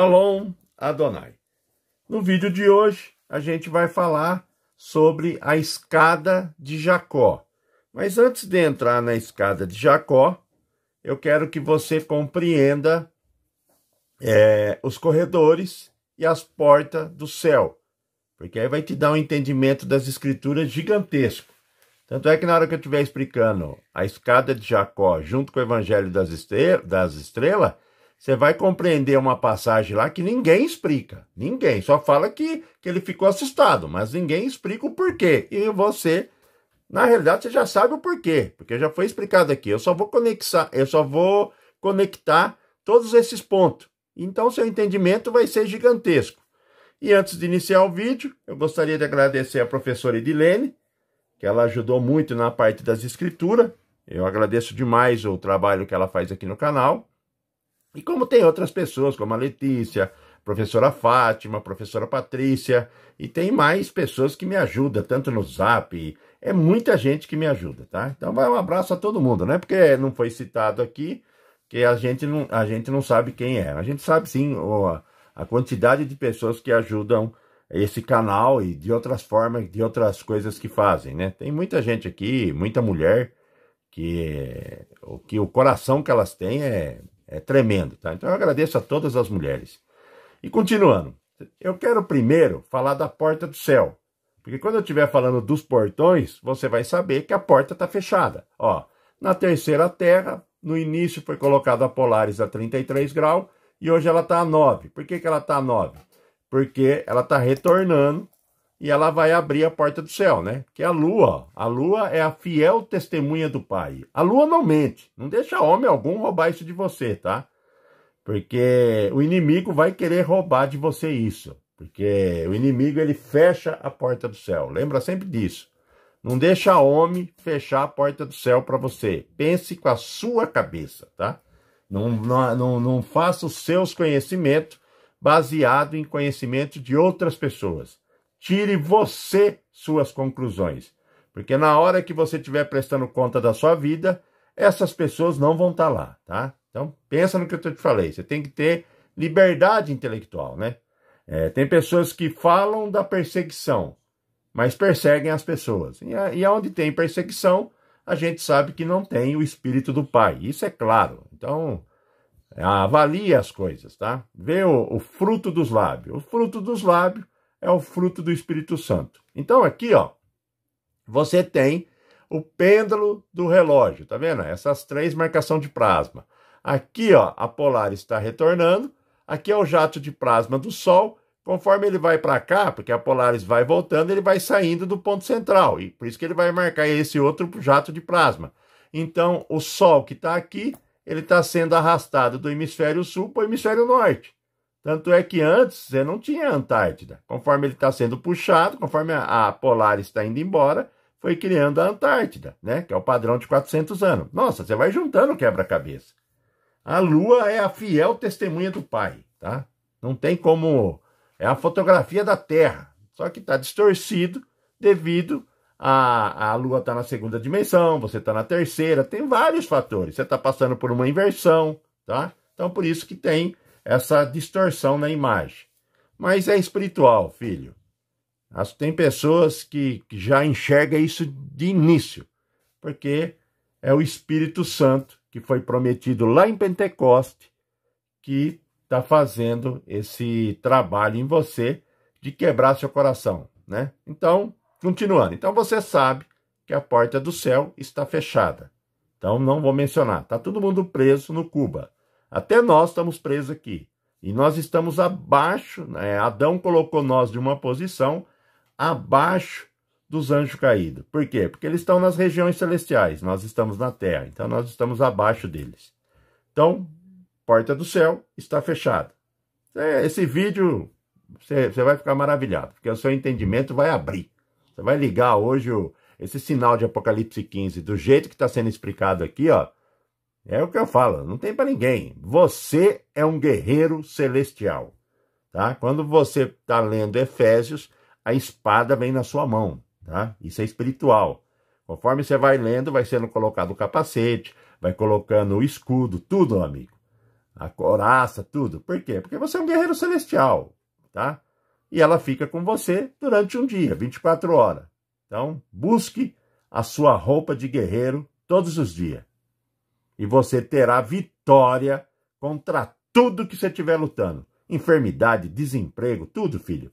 Shalom Adonai. No vídeo de hoje, a gente vai falar sobre a escada de Jacó. Mas antes de entrar na escada de Jacó, eu quero que você compreenda é, os corredores e as portas do céu, porque aí vai te dar um entendimento das escrituras gigantesco. Tanto é que na hora que eu estiver explicando a escada de Jacó junto com o Evangelho das, Estre das Estrelas, você vai compreender uma passagem lá que ninguém explica. Ninguém. Só fala que, que ele ficou assustado, mas ninguém explica o porquê. E você, na realidade, você já sabe o porquê, porque já foi explicado aqui. Eu só vou conectar, eu só vou conectar todos esses pontos. Então, seu entendimento vai ser gigantesco. E antes de iniciar o vídeo, eu gostaria de agradecer a professora Edilene, que ela ajudou muito na parte das escrituras. Eu agradeço demais o trabalho que ela faz aqui no canal. E como tem outras pessoas, como a Letícia, professora Fátima, professora Patrícia, e tem mais pessoas que me ajudam, tanto no Zap, é muita gente que me ajuda, tá? Então vai um abraço a todo mundo, não é porque não foi citado aqui que a gente não, a gente não sabe quem é. A gente sabe sim a, a quantidade de pessoas que ajudam esse canal e de outras formas, de outras coisas que fazem, né? Tem muita gente aqui, muita mulher que o que o coração que elas têm é é tremendo, tá? Então eu agradeço a todas as mulheres. E continuando, eu quero primeiro falar da porta do céu. Porque quando eu estiver falando dos portões, você vai saber que a porta está fechada. Ó, na terceira terra, no início foi colocada a Polaris a 33 graus e hoje ela está a 9. Por que, que ela está a 9? Porque ela está retornando e ela vai abrir a porta do céu, né? Que é a lua, a lua é a fiel testemunha do Pai. A lua não mente, não deixa homem algum roubar isso de você, tá? Porque o inimigo vai querer roubar de você isso, porque o inimigo ele fecha a porta do céu. Lembra sempre disso. Não deixa homem fechar a porta do céu para você. Pense com a sua cabeça, tá? Não, não, não faça os seus conhecimentos baseado em conhecimento de outras pessoas tire você suas conclusões. Porque na hora que você estiver prestando conta da sua vida, essas pessoas não vão estar tá lá, tá? Então, pensa no que eu te falei. Você tem que ter liberdade intelectual, né? É, tem pessoas que falam da perseguição, mas perseguem as pessoas. E, e onde tem perseguição, a gente sabe que não tem o espírito do pai. Isso é claro. Então, avalie as coisas, tá? Vê o, o fruto dos lábios. O fruto dos lábios é o fruto do Espírito Santo. Então aqui, ó, você tem o pêndulo do relógio, tá vendo? Essas três marcações de plasma. Aqui, ó, a polar está retornando. Aqui é o jato de plasma do Sol. Conforme ele vai para cá, porque a Polaris vai voltando, ele vai saindo do ponto central. E por isso que ele vai marcar esse outro jato de plasma. Então, o Sol que está aqui, ele está sendo arrastado do hemisfério sul para o hemisfério norte. Tanto é que antes você não tinha Antártida. Conforme ele está sendo puxado, conforme a, a Polar está indo embora, foi criando a Antártida, né? Que é o padrão de 400 anos. Nossa, você vai juntando quebra-cabeça. A Lua é a fiel testemunha do Pai, tá? Não tem como. É a fotografia da Terra, só que está distorcido devido a, a Lua estar tá na segunda dimensão, você está na terceira, tem vários fatores. Você está passando por uma inversão, tá? Então por isso que tem essa distorção na imagem. Mas é espiritual, filho. As, tem pessoas que, que já enxergam isso de início, porque é o Espírito Santo que foi prometido lá em Pentecoste que está fazendo esse trabalho em você de quebrar seu coração, né? Então, continuando. Então você sabe que a porta do céu está fechada. Então não vou mencionar. Tá todo mundo preso no Cuba. Até nós estamos presos aqui. E nós estamos abaixo, né? Adão colocou nós de uma posição abaixo dos anjos caídos. Por quê? Porque eles estão nas regiões celestiais, nós estamos na terra, então nós estamos abaixo deles. Então, porta do céu está fechada. É, esse vídeo você, vai ficar maravilhado, porque o seu entendimento vai abrir. Você vai ligar hoje o, esse sinal de Apocalipse 15 do jeito que está sendo explicado aqui, ó. É o que eu falo, não tem para ninguém. Você é um guerreiro celestial, tá? Quando você está lendo Efésios, a espada vem na sua mão, tá? Isso é espiritual. Conforme você vai lendo, vai sendo colocado o capacete, vai colocando o escudo, tudo, amigo. A coraça, tudo. Por quê? Porque você é um guerreiro celestial, tá? E ela fica com você durante um dia, 24 horas. Então, busque a sua roupa de guerreiro todos os dias e você terá vitória contra tudo que você estiver lutando. Enfermidade, desemprego, tudo, filho.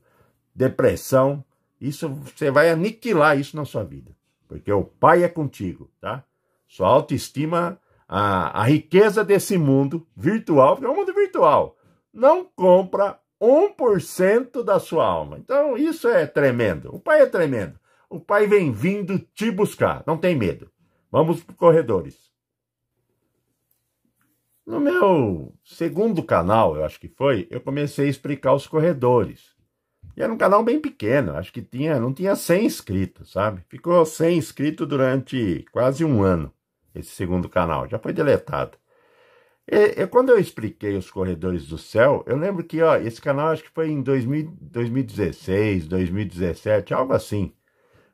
Depressão, isso você vai aniquilar isso na sua vida, porque o Pai é contigo, tá? Sua autoestima, a, a riqueza desse mundo virtual, porque é um mundo virtual, não compra 1% da sua alma. Então, isso é tremendo. O Pai é tremendo. O Pai vem vindo te buscar, não tem medo. Vamos para corredores. No meu segundo canal, eu acho que foi, eu comecei a explicar os corredores. E era um canal bem pequeno, acho que tinha, não tinha 100 inscritos, sabe? Ficou sem inscrito durante quase um ano, esse segundo canal, já foi deletado. E, e quando eu expliquei os corredores do céu, eu lembro que ó, esse canal acho que foi em 2000, 2016, 2017, algo assim.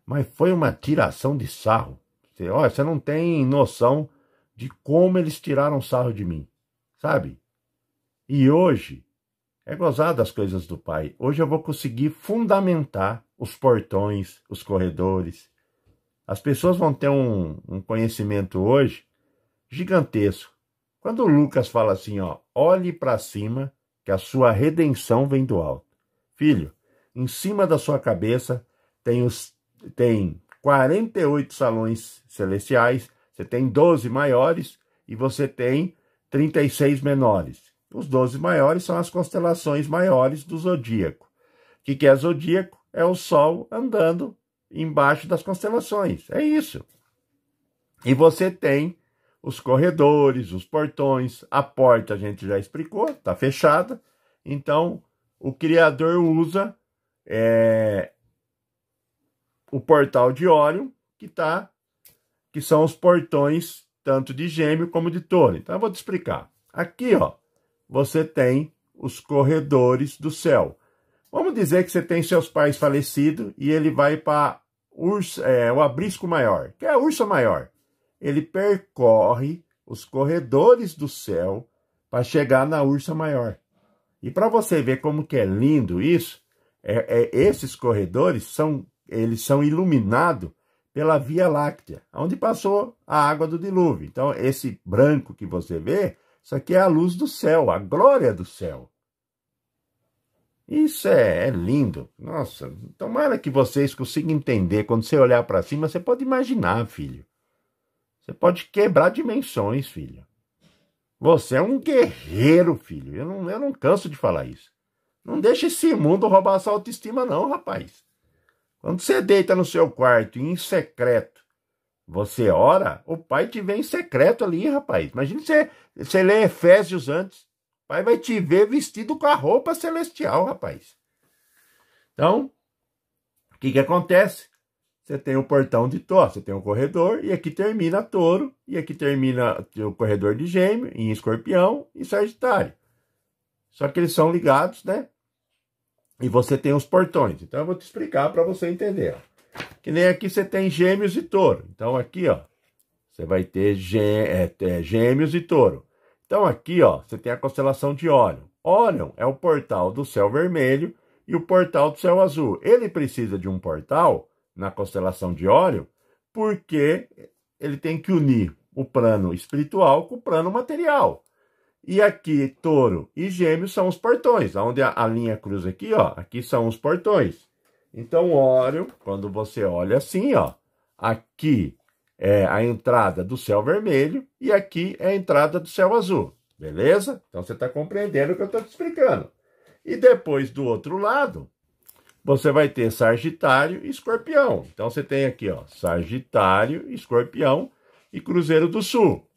Mas foi uma tiração de sarro. Você, ó, você não tem noção de como eles tiraram sarro de mim, sabe? E hoje é gozar das coisas do Pai. Hoje eu vou conseguir fundamentar os portões, os corredores. As pessoas vão ter um, um conhecimento hoje gigantesco. Quando Lucas fala assim, ó, olhe para cima, que a sua redenção vem do alto. Filho, em cima da sua cabeça tem os tem 48 salões celestiais você tem 12 maiores e você tem 36 menores. Os 12 maiores são as constelações maiores do zodíaco. O que, que é zodíaco? É o Sol andando embaixo das constelações. É isso. E você tem os corredores, os portões, a porta a gente já explicou, está fechada. Então, o criador usa é, o portal de óleo que está que são os portões tanto de gêmeo como de Touro. Então eu vou te explicar. Aqui, ó, você tem os corredores do céu. Vamos dizer que você tem seus pais falecidos e ele vai para é, o abrisco maior, que é a ursa maior. Ele percorre os corredores do céu para chegar na ursa maior. E para você ver como que é lindo isso, é, é, esses corredores são eles são iluminados pela Via Láctea, onde passou a água do dilúvio. Então, esse branco que você vê, isso aqui é a luz do céu, a glória do céu. Isso é, é lindo. Nossa, tomara que vocês consigam entender. Quando você olhar para cima, você pode imaginar, filho. Você pode quebrar dimensões, filho. Você é um guerreiro, filho. Eu não, eu não canso de falar isso. Não deixe esse mundo roubar a sua autoestima, não, rapaz. Quando você deita no seu quarto em secreto, você ora, o pai te vê em secreto ali, rapaz. Imagina você, você lê Efésios antes. O pai vai te ver vestido com a roupa celestial, rapaz. Então, o que, que acontece? Você tem o portão de Tó, você tem o corredor, e aqui termina touro, e aqui termina o corredor de gêmeo, em escorpião e sagitário. Só que eles são ligados, né? E você tem os portões. Então eu vou te explicar para você entender. Ó. Que nem aqui você tem gêmeos e touro. Então aqui, ó, você vai ter é, é, gêmeos e touro. Então aqui, ó, você tem a constelação de Órion. Órion é o portal do céu vermelho e o portal do céu azul. Ele precisa de um portal na constelação de Órion porque ele tem que unir o plano espiritual com o plano material. E aqui, touro e gêmeo são os portões. Onde a, a linha cruza aqui, ó. Aqui são os portões. Então, Órion, quando você olha assim, ó. Aqui é a entrada do céu vermelho e aqui é a entrada do céu azul. Beleza? Então, você está compreendendo o que eu estou te explicando. E depois, do outro lado, você vai ter Sagitário e Escorpião. Então, você tem aqui, ó. Sagitário, Escorpião e Cruzeiro do Sul.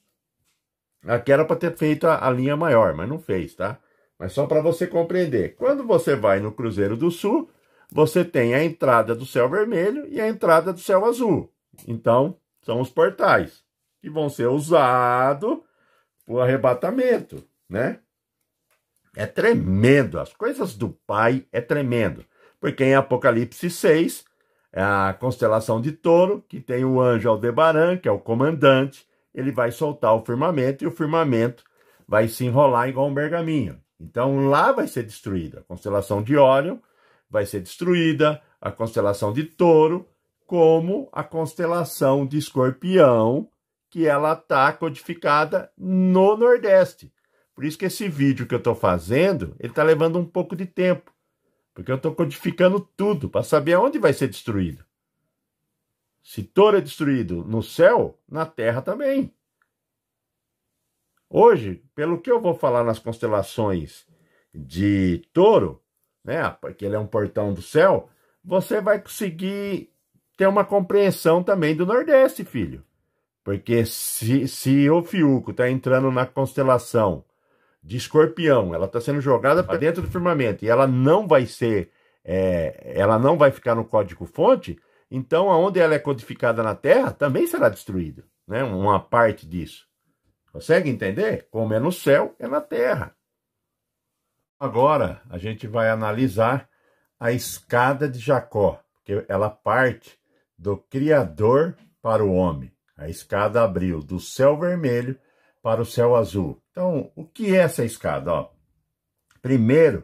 Aqui era para ter feito a, a, linha maior, mas não fez, tá? Mas só para você compreender. Quando você vai no Cruzeiro do Sul, você tem a entrada do céu vermelho e a entrada do céu azul. Então, são os portais que vão ser usados para o arrebatamento, né? É tremendo, as coisas do Pai é tremendo. Porque em Apocalipse 6, é a constelação de touro, que tem o anjo Aldebaran, que é o comandante, ele vai soltar o firmamento e o firmamento vai se enrolar igual um bergaminho. Então lá vai ser destruída. A constelação de Órion vai ser destruída, a constelação de Touro, como a constelação de Escorpião, que ela está codificada no Nordeste. Por isso que esse vídeo que eu estou fazendo, ele está levando um pouco de tempo, porque eu estou codificando tudo para saber aonde vai ser destruído. Se touro é destruído no céu, na terra também. Hoje, pelo que eu vou falar nas constelações de touro, né, porque ele é um portão do céu, você vai conseguir ter uma compreensão também do Nordeste, filho. Porque se, se o Fiuco está entrando na constelação de escorpião, ela está sendo jogada para dentro do firmamento e ela não vai ser, é, ela não vai ficar no código fonte, então, aonde ela é codificada na terra também será destruída, né? Uma parte disso. Consegue entender? Como é no céu, é na terra. Agora a gente vai analisar a escada de Jacó, porque ela parte do Criador para o homem. A escada abriu do céu vermelho para o céu azul. Então, o que é essa escada? Ó, primeiro,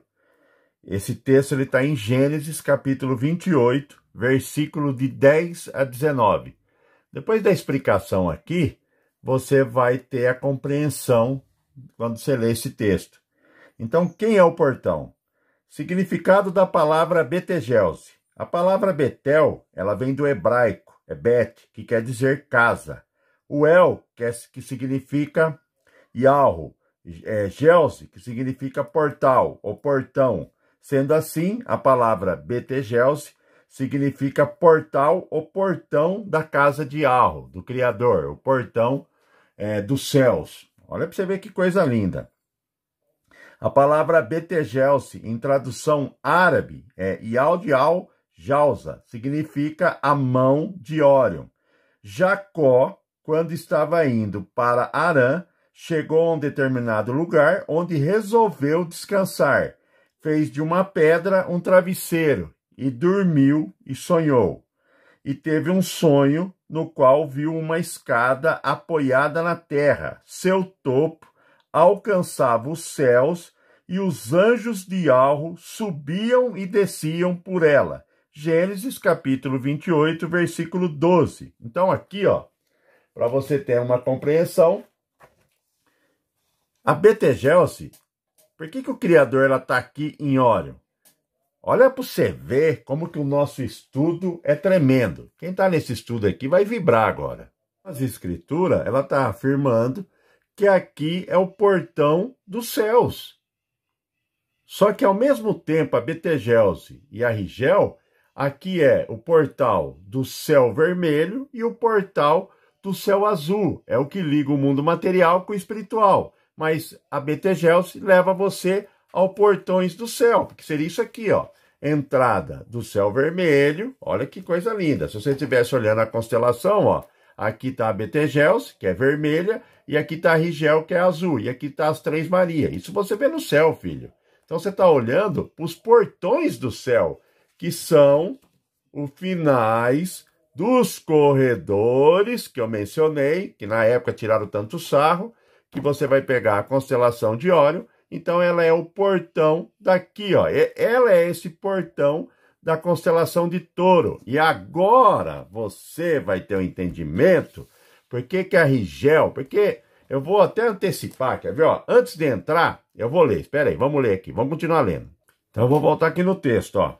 esse texto está em Gênesis capítulo 28, versículo de 10 a 19. Depois da explicação aqui, você vai ter a compreensão quando você lê esse texto. Então, quem é o portão? Significado da palavra Betegelse. A palavra Betel, ela vem do hebraico, é Bet, que quer dizer casa. O El, que, é, que significa Yahoo, é, Gelse, que significa portal ou portão. Sendo assim, a palavra Betegelse significa portal ou portão da casa de Arro, do Criador, o portão é, dos céus. Olha para você ver que coisa linda. A palavra Betejelse, em tradução árabe, é Yaldial Jausa, significa a mão de Órion. Jacó, quando estava indo para Arã, chegou a um determinado lugar onde resolveu descansar. Fez de uma pedra um travesseiro e dormiu e sonhou. E teve um sonho no qual viu uma escada apoiada na terra. Seu topo alcançava os céus e os anjos de alro subiam e desciam por ela. Gênesis capítulo 28, versículo 12. Então aqui, ó, para você ter uma compreensão, a Betelgeuse por que, que o Criador está aqui em Órion? Olha para você ver como que o nosso estudo é tremendo. Quem está nesse estudo aqui vai vibrar agora. As escritura ela está afirmando que aqui é o portão dos céus. Só que ao mesmo tempo a Betegelse e a Rigel, aqui é o portal do céu vermelho e o portal do céu azul. É o que liga o mundo material com o espiritual. Mas a Betegelse leva você ao portões do céu, que seria isso aqui, ó. Entrada do céu vermelho. Olha que coisa linda. Se você estivesse olhando a constelação, ó, aqui está a Betelgeuse, que é vermelha, e aqui está a Rigel, que é azul, e aqui está as Três Maria. Isso você vê no céu, filho. Então você está olhando os portões do céu, que são os finais dos corredores que eu mencionei, que na época tiraram tanto sarro, que você vai pegar a constelação de óleo então ela é o portão daqui, ó. Ela é esse portão da constelação de Touro. E agora você vai ter o um entendimento por que, que a Rigel, porque eu vou até antecipar, quer ver, ó, antes de entrar, eu vou ler. Espera aí, vamos ler aqui, vamos continuar lendo. Então eu vou voltar aqui no texto, ó.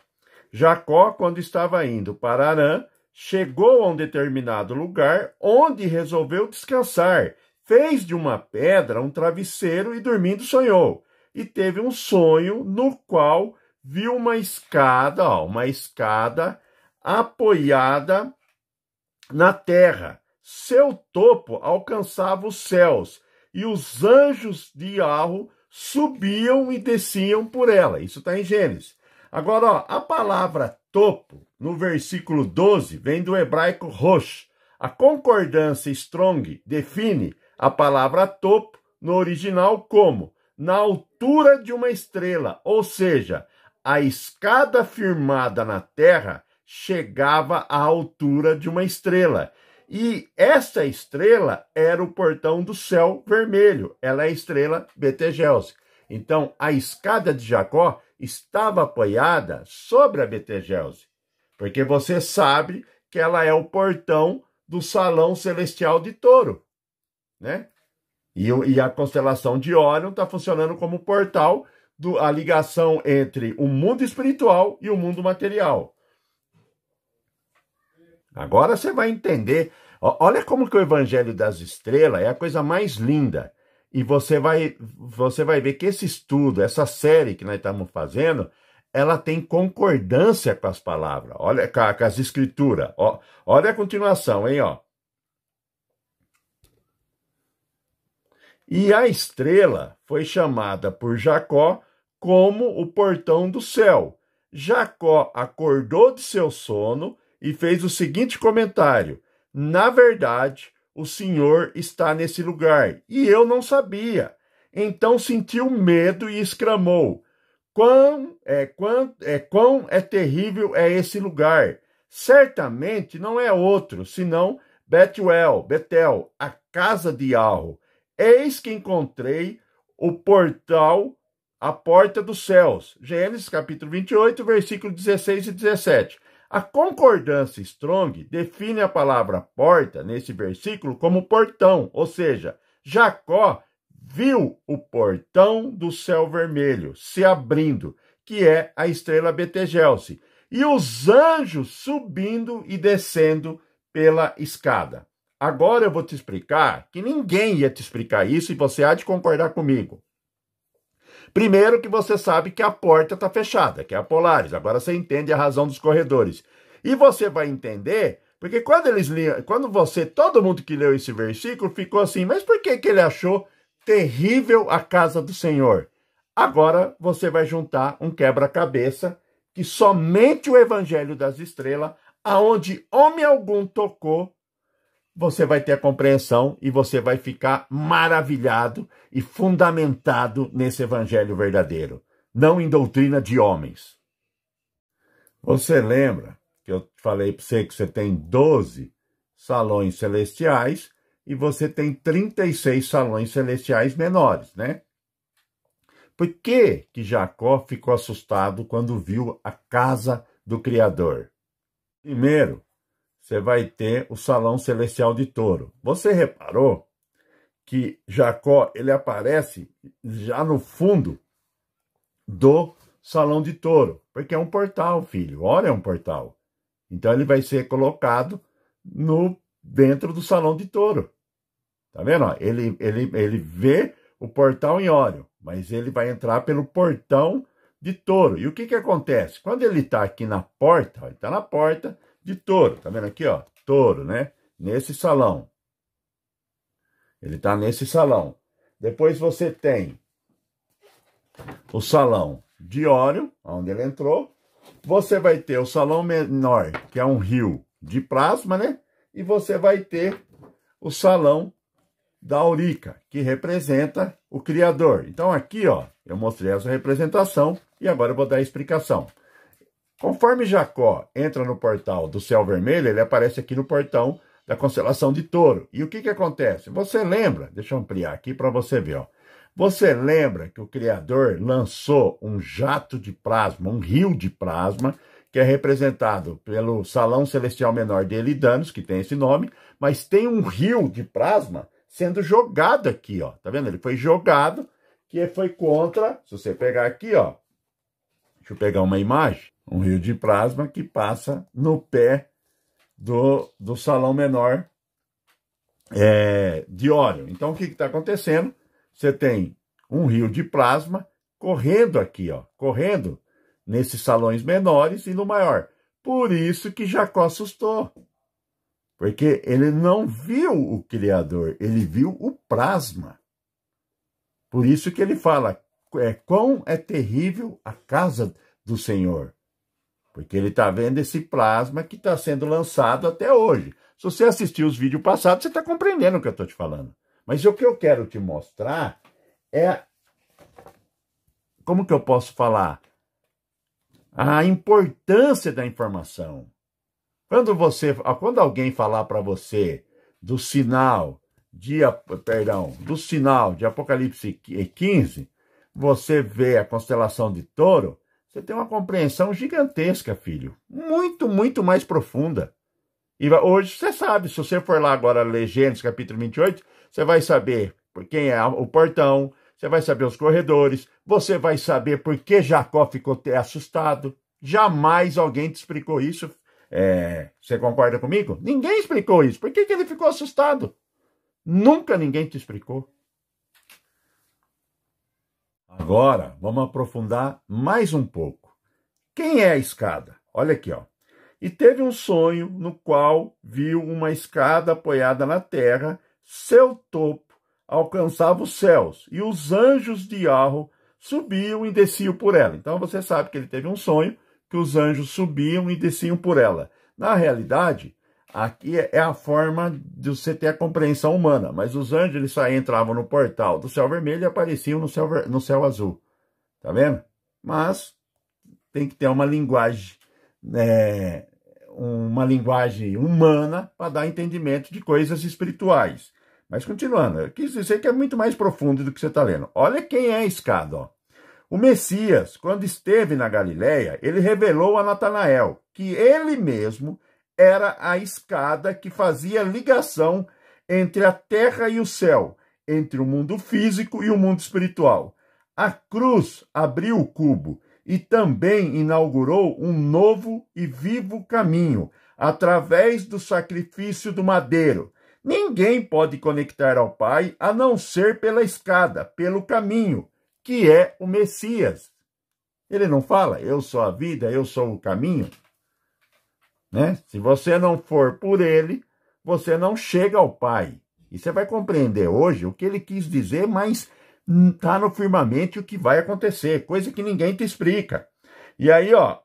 Jacó, quando estava indo para Arã, chegou a um determinado lugar onde resolveu descansar Fez de uma pedra um travesseiro e dormindo sonhou. E teve um sonho no qual viu uma escada, ó, uma escada apoiada na terra. Seu topo alcançava os céus e os anjos de Arro subiam e desciam por ela. Isso está em Gênesis. Agora, ó, a palavra topo, no versículo 12, vem do hebraico rosh. A concordância Strong define a palavra topo no original como na altura de uma estrela, ou seja, a escada firmada na terra chegava à altura de uma estrela. E essa estrela era o portão do céu vermelho, ela é a estrela Betelgeuse. Então, a escada de Jacó estava apoiada sobre a Betelgeuse, porque você sabe que ela é o portão do salão celestial de touro né? E, e a constelação de Orion está funcionando como portal do, a ligação entre o mundo espiritual e o mundo material. Agora você vai entender. Olha como que o Evangelho das Estrelas é a coisa mais linda. E você vai, você vai ver que esse estudo, essa série que nós estamos fazendo, ela tem concordância com as palavras. Olha com as escrituras. Ó, olha a continuação, hein? Ó. E a estrela foi chamada por Jacó como o portão do céu. Jacó acordou de seu sono e fez o seguinte comentário: Na verdade, o Senhor está nesse lugar e eu não sabia. Então sentiu medo e exclamou: Quão é, quão, é, quão é terrível é esse lugar! Certamente não é outro, senão Betuel, Betel, a casa de Alro. Eis que encontrei o portal, a porta dos céus. Gênesis capítulo 28, versículo 16 e 17. A concordância Strong define a palavra porta nesse versículo como portão, ou seja, Jacó viu o portão do céu vermelho se abrindo, que é a estrela Betelgeuse, e os anjos subindo e descendo pela escada. Agora eu vou te explicar que ninguém ia te explicar isso e você há de concordar comigo. Primeiro que você sabe que a porta está fechada, que é a Polaris. Agora você entende a razão dos corredores. E você vai entender, porque quando eles liam, quando você, todo mundo que leu esse versículo ficou assim, mas por que que ele achou terrível a casa do Senhor? Agora você vai juntar um quebra-cabeça que somente o evangelho das estrelas, aonde homem algum tocou, você vai ter a compreensão e você vai ficar maravilhado e fundamentado nesse evangelho verdadeiro, não em doutrina de homens. Você lembra que eu falei para você que você tem 12 salões celestiais e você tem 36 salões celestiais menores, né? Por que, que Jacó ficou assustado quando viu a casa do Criador? Primeiro, você vai ter o salão celestial de touro. Você reparou que Jacó ele aparece já no fundo do salão de touro, porque é um portal, filho. Olha, é um portal. Então ele vai ser colocado no dentro do salão de touro. Tá vendo? Ele, ele, ele vê o portal em óleo, mas ele vai entrar pelo portão de touro. E o que, que acontece? Quando ele está aqui na porta, ele está na porta, de touro, tá vendo aqui, ó? Touro, né? Nesse salão. Ele tá nesse salão. Depois você tem o salão de óleo, onde ele entrou. Você vai ter o salão menor, que é um rio de plasma, né? E você vai ter o salão da Aurica, que representa o Criador. Então aqui, ó, eu mostrei essa representação e agora eu vou dar a explicação. Conforme Jacó entra no portal do céu vermelho, ele aparece aqui no portão da constelação de Touro. E o que, que acontece? Você lembra, deixa eu ampliar aqui para você ver, ó. Você lembra que o Criador lançou um jato de plasma, um rio de plasma, que é representado pelo Salão Celestial Menor de Elidanos, que tem esse nome, mas tem um rio de plasma sendo jogado aqui, ó. Tá vendo? Ele foi jogado, que foi contra. Se você pegar aqui, ó. Deixa eu pegar uma imagem um rio de plasma que passa no pé do, do salão menor é, de óleo. Então, o que está acontecendo? Você tem um rio de plasma correndo aqui, ó, correndo nesses salões menores e no maior. Por isso que Jacó assustou, porque ele não viu o Criador, ele viu o plasma. Por isso que ele fala: é, quão é terrível a casa do Senhor porque ele está vendo esse plasma que está sendo lançado até hoje. Se você assistiu os vídeos passados, você está compreendendo o que eu estou te falando. Mas o que eu quero te mostrar é. Como que eu posso falar? A importância da informação. Quando você, quando alguém falar para você do sinal de, perdão, do sinal de Apocalipse 15, você vê a constelação de Touro, você tem uma compreensão gigantesca, filho. Muito, muito mais profunda. E hoje você sabe, se você for lá agora ler Gênesis capítulo 28, você vai saber por quem é o portão, você vai saber os corredores, você vai saber por que Jacó ficou assustado. Jamais alguém te explicou isso. É, você concorda comigo? Ninguém explicou isso. Por que, que ele ficou assustado? Nunca ninguém te explicou. Agora, vamos aprofundar mais um pouco. Quem é a escada? Olha aqui, ó. E teve um sonho no qual viu uma escada apoiada na terra, seu topo alcançava os céus, e os anjos de arro subiam e desciam por ela. Então você sabe que ele teve um sonho que os anjos subiam e desciam por ela. Na realidade, Aqui é, é a forma de você ter a compreensão humana, mas os anjos eles só entravam no portal do céu vermelho e apareciam no céu, no céu azul. Tá vendo? Mas tem que ter uma linguagem, né, uma linguagem humana para dar entendimento de coisas espirituais. Mas continuando, eu quis dizer que é muito mais profundo do que você está lendo. Olha quem é a escada, ó. O Messias, quando esteve na Galiléia, ele revelou a Natanael que ele mesmo era a escada que fazia ligação entre a terra e o céu, entre o mundo físico e o mundo espiritual. A cruz abriu o cubo e também inaugurou um novo e vivo caminho através do sacrifício do madeiro. Ninguém pode conectar ao Pai a não ser pela escada, pelo caminho, que é o Messias. Ele não fala, eu sou a vida, eu sou o caminho né? Se você não for por ele, você não chega ao Pai. E você vai compreender hoje o que ele quis dizer, mas está no firmamento o que vai acontecer, coisa que ninguém te explica. E aí, ó,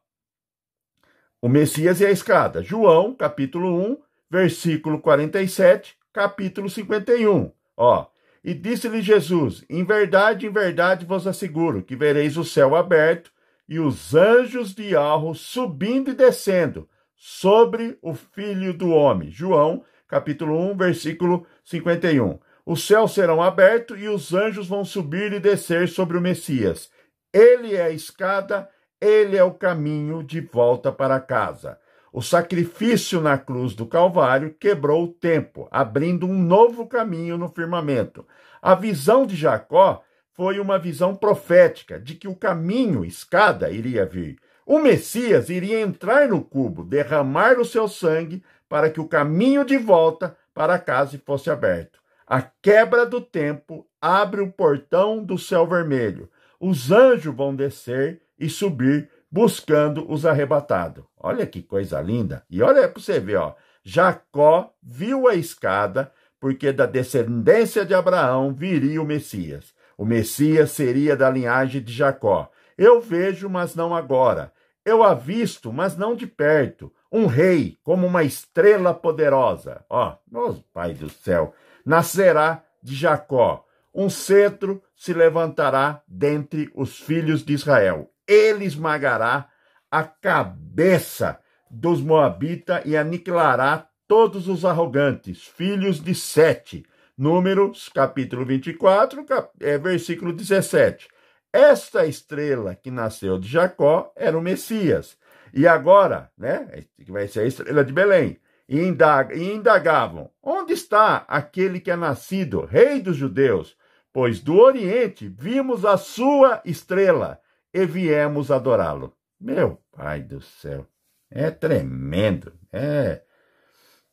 o Messias e a escada. João, capítulo 1, versículo 47, capítulo 51. Ó, e disse-lhe Jesus: Em verdade, em verdade vos asseguro que vereis o céu aberto e os anjos de arro subindo e descendo sobre o Filho do Homem. João, capítulo 1, versículo 51. Os céus serão abertos e os anjos vão subir e descer sobre o Messias. Ele é a escada, ele é o caminho de volta para casa. O sacrifício na cruz do Calvário quebrou o tempo, abrindo um novo caminho no firmamento. A visão de Jacó foi uma visão profética de que o caminho, escada, iria vir. O Messias iria entrar no cubo, derramar o seu sangue para que o caminho de volta para a casa fosse aberto. A quebra do tempo abre o portão do céu vermelho. Os anjos vão descer e subir buscando os arrebatados. Olha que coisa linda. E olha para você ver, ó. Jacó viu a escada, porque da descendência de Abraão viria o Messias. O Messias seria da linhagem de Jacó. Eu vejo, mas não agora. Eu avisto, mas não de perto, um rei como uma estrela poderosa. Ó, oh, Pai do céu, nascerá de Jacó. Um cetro se levantará dentre os filhos de Israel. Ele esmagará a cabeça dos Moabita e aniquilará todos os arrogantes, filhos de Sete. Números, capítulo 24, cap é, versículo 17. Esta estrela que nasceu de Jacó era o Messias. E agora, né, que vai ser a estrela de Belém, e, e indagavam: onde está aquele que é nascido, rei dos judeus? Pois do Oriente vimos a sua estrela e viemos adorá-lo. Meu pai do céu, é tremendo, é.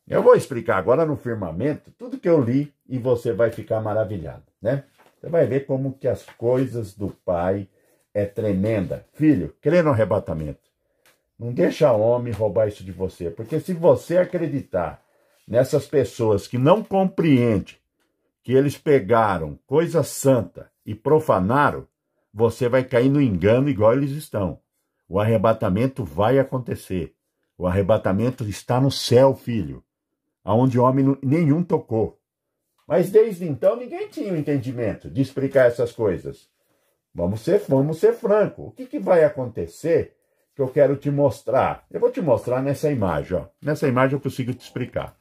Eu vou explicar agora no firmamento tudo que eu li e você vai ficar maravilhado, né? Você vai ver como que as coisas do pai é tremenda. Filho, crê no arrebatamento. Não deixa homem roubar isso de você, porque se você acreditar nessas pessoas que não compreendem que eles pegaram coisa santa e profanaram, você vai cair no engano igual eles estão. O arrebatamento vai acontecer. O arrebatamento está no céu, filho, aonde homem nenhum tocou. Mas desde então ninguém tinha o entendimento de explicar essas coisas. Vamos ser, vamos ser franco. O que, que vai acontecer que eu quero te mostrar? Eu vou te mostrar nessa imagem. Ó. Nessa imagem eu consigo te explicar.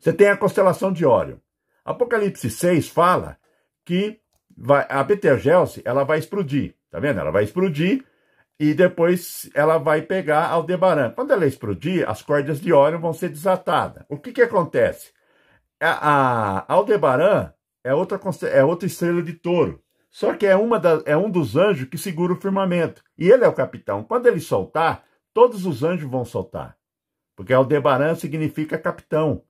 Você tem a constelação de óleo. Apocalipse 6 fala que vai, a Betelgeuse ela vai explodir. Tá vendo? Ela vai explodir e depois ela vai pegar Aldebaran. Quando ela explodir, as cordas de óleo vão ser desatadas. O que, que acontece? a, a Aldebaran é outra, é outra estrela de touro. Só que é, uma da, é um dos anjos que segura o firmamento. E ele é o capitão. Quando ele soltar, todos os anjos vão soltar. Porque Aldebaran significa capitão.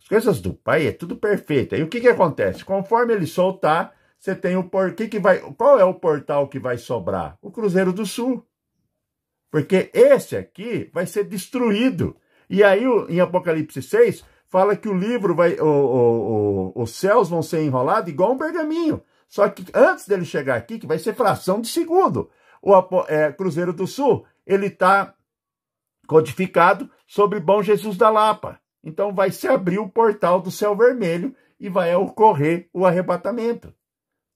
As coisas do pai é tudo perfeito. E o que, que acontece? Conforme ele soltar, você tem o por... que que vai... qual é o portal que vai sobrar? O Cruzeiro do Sul. Porque esse aqui vai ser destruído. E aí, em Apocalipse 6, fala que o livro vai. O, o, o, os céus vão ser enrolados igual um pergaminho. Só que antes dele chegar aqui, que vai ser fração de segundo. O é, Cruzeiro do Sul, ele está codificado sobre Bom Jesus da Lapa. Então vai se abrir o portal do céu vermelho e vai ocorrer o arrebatamento.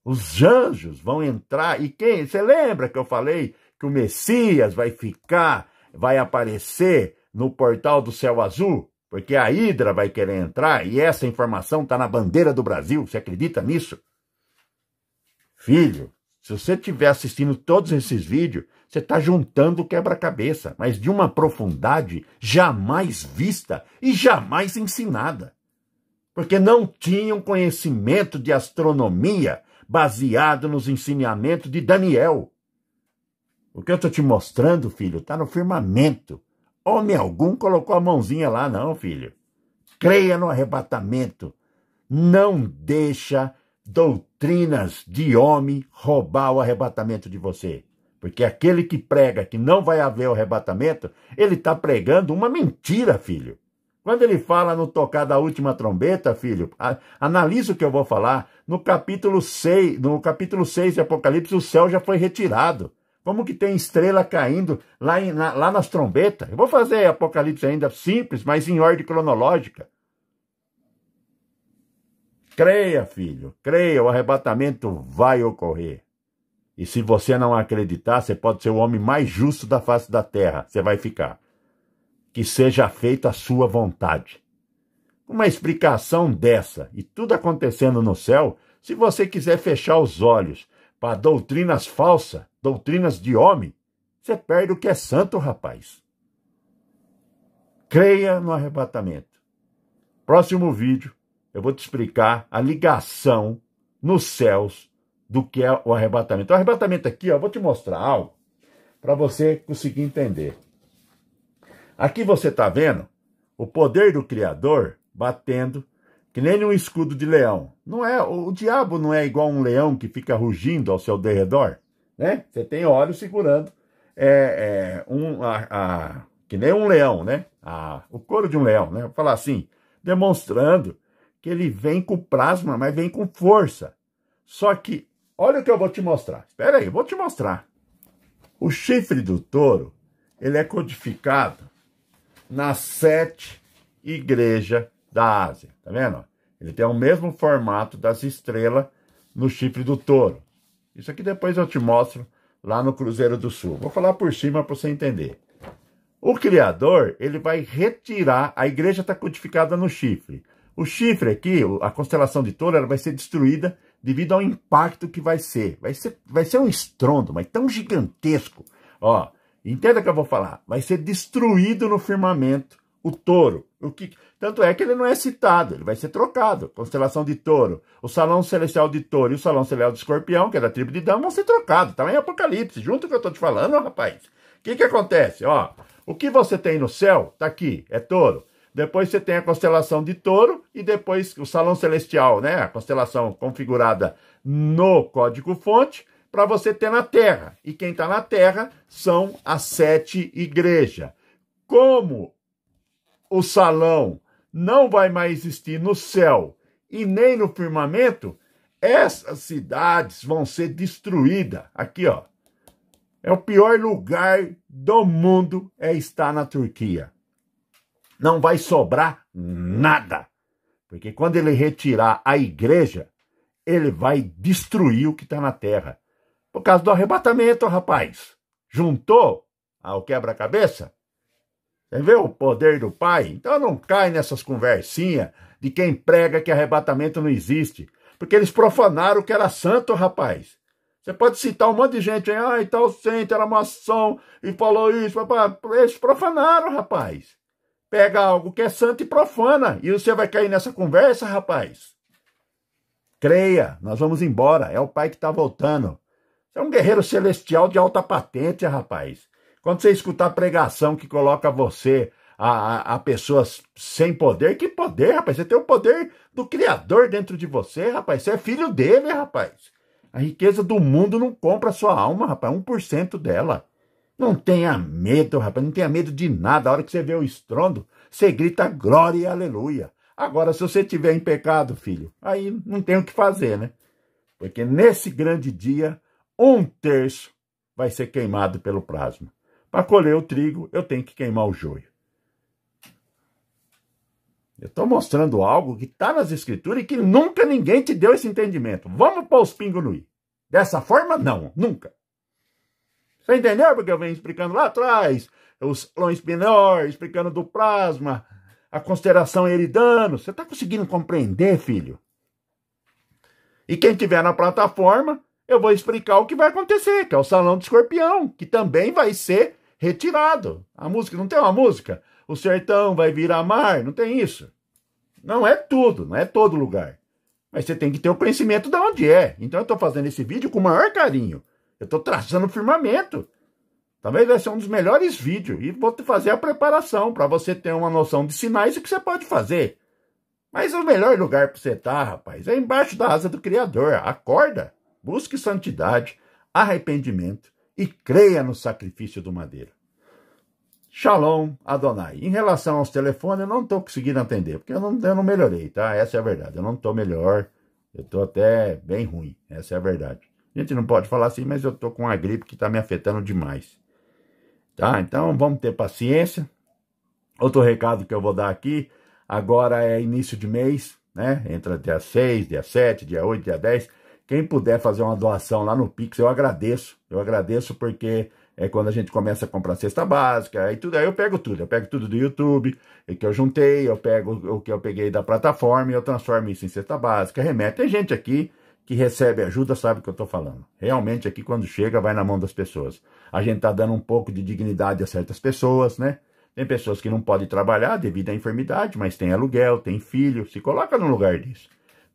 Os anjos vão entrar. E quem? Você lembra que eu falei que o Messias vai ficar, vai aparecer no portal do Céu Azul, porque a Hidra vai querer entrar e essa informação está na bandeira do Brasil. Você acredita nisso? Filho, se você estiver assistindo todos esses vídeos, você está juntando quebra-cabeça, mas de uma profundidade jamais vista e jamais ensinada. Porque não tinham conhecimento de astronomia baseado nos ensinamentos de Daniel. O que eu estou te mostrando, filho, está no firmamento. Homem algum colocou a mãozinha lá, não, filho. Creia no arrebatamento. Não deixa doutrinas de homem roubar o arrebatamento de você. Porque aquele que prega que não vai haver o arrebatamento, ele está pregando uma mentira, filho. Quando ele fala no tocar da última trombeta, filho, analisa o que eu vou falar. No capítulo 6, no capítulo 6 de Apocalipse, o céu já foi retirado. Como que tem estrela caindo lá, em, na, lá nas trombetas? Eu vou fazer Apocalipse ainda simples, mas em ordem cronológica. Creia, filho, creia, o arrebatamento vai ocorrer. E se você não acreditar, você pode ser o homem mais justo da face da terra. Você vai ficar. Que seja feita a sua vontade. Uma explicação dessa e tudo acontecendo no céu, se você quiser fechar os olhos para doutrinas falsas, doutrinas de homem, você perde o que é santo, rapaz. Creia no arrebatamento. Próximo vídeo, eu vou te explicar a ligação nos céus do que é o arrebatamento. O arrebatamento aqui, ó, vou te mostrar algo para você conseguir entender. Aqui você está vendo o poder do Criador batendo que nem um escudo de leão. Não é, o diabo não é igual um leão que fica rugindo ao seu derredor, né? Você tem olhos segurando é, é um a, a, que nem um leão, né? A, o couro de um leão, né? Vou falar assim, demonstrando que ele vem com plasma, mas vem com força. Só que olha o que eu vou te mostrar. Espera aí, vou te mostrar. O chifre do touro, ele é codificado nas sete igrejas da Ásia, tá vendo? Ele tem o mesmo formato das estrelas no chifre do touro. Isso aqui depois eu te mostro lá no Cruzeiro do Sul. Vou falar por cima para você entender. O Criador, ele vai retirar, a igreja está codificada no chifre. O chifre aqui, a constelação de touro, ela vai ser destruída devido ao impacto que vai ser. Vai ser, vai ser um estrondo, mas tão gigantesco. Ó, entenda o que eu vou falar. Vai ser destruído no firmamento o touro. O que... Tanto é que ele não é citado, ele vai ser trocado. Constelação de touro, o salão celestial de touro e o salão celestial de escorpião, que é da tribo de Dan, vão ser trocados. Está lá em Apocalipse, junto com o que eu estou te falando, rapaz. O que, que acontece? Ó, o que você tem no céu, tá aqui, é touro. Depois você tem a constelação de touro e depois o salão celestial, né? A constelação configurada no código-fonte para você ter na terra. E quem está na terra são as sete igrejas. Como o salão não vai mais existir no céu e nem no firmamento, essas cidades vão ser destruídas. Aqui, ó. É o pior lugar do mundo é estar na Turquia. Não vai sobrar nada. Porque quando ele retirar a igreja, ele vai destruir o que está na terra. Por causa do arrebatamento, rapaz. Juntou ao quebra-cabeça? Você vê o poder do Pai? Então não cai nessas conversinhas de quem prega que arrebatamento não existe. Porque eles profanaram o que era santo, rapaz. Você pode citar um monte de gente aí, ah, e tal centro era maçom e falou isso, papai. eles profanaram, rapaz. Pega algo que é santo e profana. E você vai cair nessa conversa, rapaz. Creia, nós vamos embora. É o Pai que está voltando. Você é um guerreiro celestial de alta patente, rapaz. Quando você escutar pregação que coloca você a, a, a, pessoas sem poder, que poder, rapaz? Você tem o poder do Criador dentro de você, rapaz. Você é filho dele, rapaz. A riqueza do mundo não compra a sua alma, rapaz. 1% dela. Não tenha medo, rapaz. Não tenha medo de nada. A hora que você vê o estrondo, você grita glória e aleluia. Agora, se você tiver em pecado, filho, aí não tem o que fazer, né? Porque nesse grande dia, um terço vai ser queimado pelo plasma. Para colher o trigo, eu tenho que queimar o joio. Eu estou mostrando algo que está nas escrituras e que nunca ninguém te deu esse entendimento. Vamos pôr os pingos no i. Dessa forma, não, nunca. Você entendeu porque eu venho explicando lá atrás? Os lões menores, explicando do plasma, a consideração eridano. Você está conseguindo compreender, filho? E quem tiver na plataforma, eu vou explicar o que vai acontecer, que é o Salão do Escorpião, que também vai ser retirado. A música, não tem uma música? O sertão vai virar mar, não tem isso. Não é tudo, não é todo lugar. Mas você tem que ter o conhecimento de onde é. Então eu estou fazendo esse vídeo com o maior carinho. Eu estou traçando o firmamento. Talvez vai ser é um dos melhores vídeos. E vou te fazer a preparação para você ter uma noção de sinais e o que você pode fazer. Mas o melhor lugar para você estar, tá, rapaz, é embaixo da asa do Criador. Acorda, busque santidade, arrependimento e creia no sacrifício do madeira. Shalom Adonai. Em relação aos telefones, eu não estou conseguindo atender, porque eu não, eu não melhorei, tá? Essa é a verdade. Eu não estou melhor, eu estou até bem ruim. Essa é a verdade. A gente não pode falar assim, mas eu estou com uma gripe que está me afetando demais. Tá? Então vamos ter paciência. Outro recado que eu vou dar aqui, agora é início de mês, né? Entra dia 6, dia 7, dia 8, dia 10. Quem puder fazer uma doação lá no Pix, eu agradeço. Eu agradeço porque é quando a gente começa a comprar cesta básica, aí tudo, aí eu pego tudo, eu pego tudo do YouTube, que eu juntei, eu pego o que eu peguei da plataforma e eu transformo isso em cesta básica, Remete. Tem gente aqui que recebe ajuda, sabe o que eu estou falando. Realmente aqui quando chega vai na mão das pessoas. A gente está dando um pouco de dignidade a certas pessoas, né? Tem pessoas que não podem trabalhar devido à enfermidade, mas tem aluguel, tem filho, se coloca no lugar disso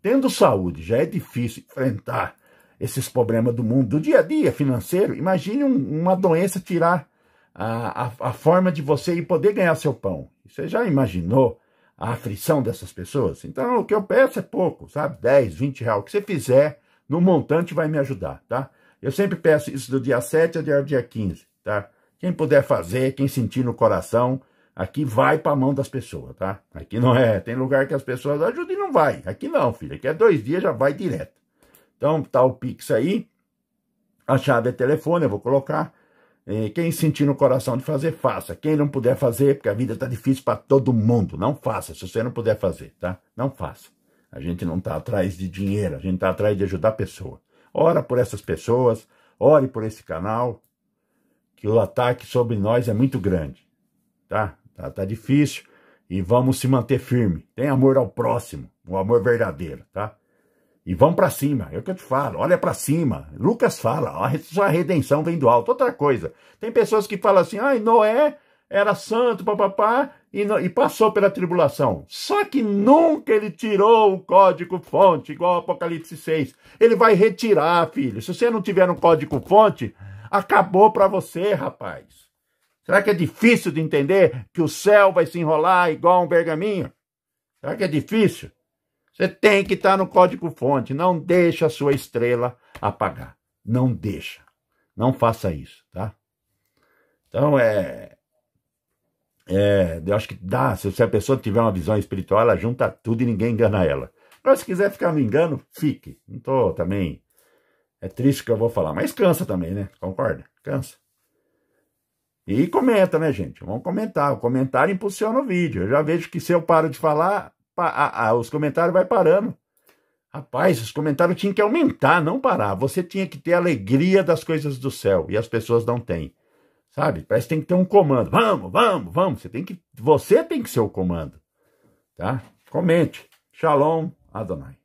tendo saúde, já é difícil enfrentar esses problemas do mundo, do dia a dia financeiro. Imagine um, uma doença tirar a, a, a, forma de você e poder ganhar seu pão. Você já imaginou a aflição dessas pessoas? Então, o que eu peço é pouco, sabe? 10, 20 reais. O que você fizer no montante vai me ajudar, tá? Eu sempre peço isso do dia 7 ao dia 15, tá? Quem puder fazer, quem sentir no coração, Aqui vai para a mão das pessoas, tá? Aqui não é. Tem lugar que as pessoas ajudam e não vai. Aqui não, filho. Aqui é dois dias, já vai direto. Então tá o Pix aí. A chave é telefone, eu vou colocar. Quem sentir no coração de fazer, faça. Quem não puder fazer, porque a vida está difícil para todo mundo, não faça. Se você não puder fazer, tá? Não faça. A gente não está atrás de dinheiro, a gente está atrás de ajudar a pessoa. Ora por essas pessoas, ore por esse canal, que o ataque sobre nós é muito grande, tá? Tá, tá difícil e vamos se manter firme. Tem amor ao próximo, o um amor verdadeiro, tá? E vamos para cima, é o que eu te falo, olha para cima. Lucas fala, sua redenção vem do alto. Outra coisa, tem pessoas que falam assim, ai, ah, Noé era santo, papapá, e, e passou pela tribulação. Só que nunca ele tirou o código-fonte, igual Apocalipse 6. Ele vai retirar, filho. Se você não tiver um código-fonte, acabou para você, rapaz. Será que é difícil de entender que o céu vai se enrolar igual um pergaminho? Será que é difícil? Você tem que estar no código-fonte. Não deixa a sua estrela apagar. Não deixa. Não faça isso, tá? Então, é. é eu acho que dá. Se, a pessoa tiver uma visão espiritual, ela junta tudo e ninguém engana ela. Agora, se quiser ficar me engano, fique. Não tô também. É triste o que eu vou falar, mas cansa também, né? Concorda? Cansa. E comenta, né, gente? Vamos comentar. O comentário impulsiona o vídeo. Eu já vejo que se eu paro de falar, pa a, a, os comentários vai parando. Rapaz, os comentários tinham que aumentar, não parar. Você tinha que ter alegria das coisas do céu e as pessoas não têm. Sabe? Parece que tem que ter um comando. Vamos, vamos, vamos. Você tem que, você tem que ser o comando. Tá? Comente. Shalom, Adonai.